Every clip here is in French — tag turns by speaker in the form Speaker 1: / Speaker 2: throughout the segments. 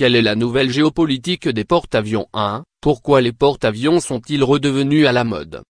Speaker 1: Quelle est la nouvelle géopolitique des porte-avions 1 hein Pourquoi les porte-avions sont-ils redevenus à la mode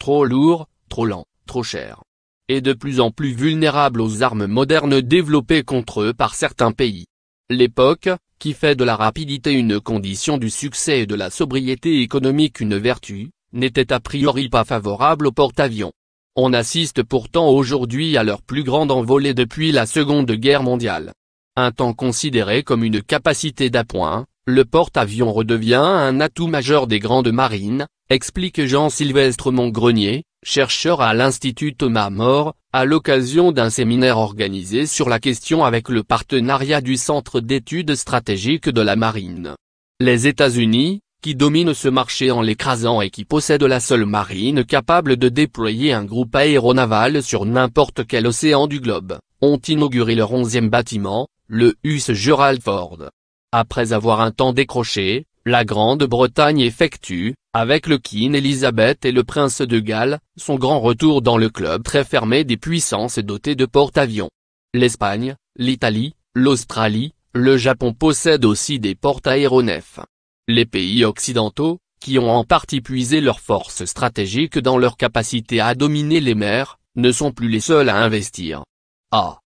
Speaker 1: Trop lourds, trop lents, trop chers. Et de plus en plus vulnérables aux armes modernes développées contre eux par certains pays. L'époque, qui fait de la rapidité une condition du succès et de la sobriété économique une vertu, n'était a priori pas favorable aux porte-avions. On assiste pourtant aujourd'hui à leur plus grande envolée depuis la Seconde Guerre mondiale. Un temps considéré comme une capacité d'appoint, le porte-avions redevient un atout majeur des grandes marines, explique Jean-Sylvestre Montgrenier, chercheur à l'Institut Thomas More, à l'occasion d'un séminaire organisé sur la question avec le partenariat du Centre d'études stratégiques de la marine. Les États-Unis, qui dominent ce marché en l'écrasant et qui possèdent la seule marine capable de déployer un groupe aéronaval sur n'importe quel océan du globe, ont inauguré leur onzième bâtiment, le US Gerald Ford. Après avoir un temps décroché, la Grande-Bretagne effectue, avec le King Elizabeth et le Prince de Galles, son grand retour dans le club très fermé des puissances dotées de porte-avions. L'Espagne, l'Italie, l'Australie, le Japon possèdent aussi des porte-aéronefs. Les pays occidentaux, qui ont en partie puisé leurs forces stratégiques dans leur capacité à dominer les mers, ne sont plus les seuls à investir. Ah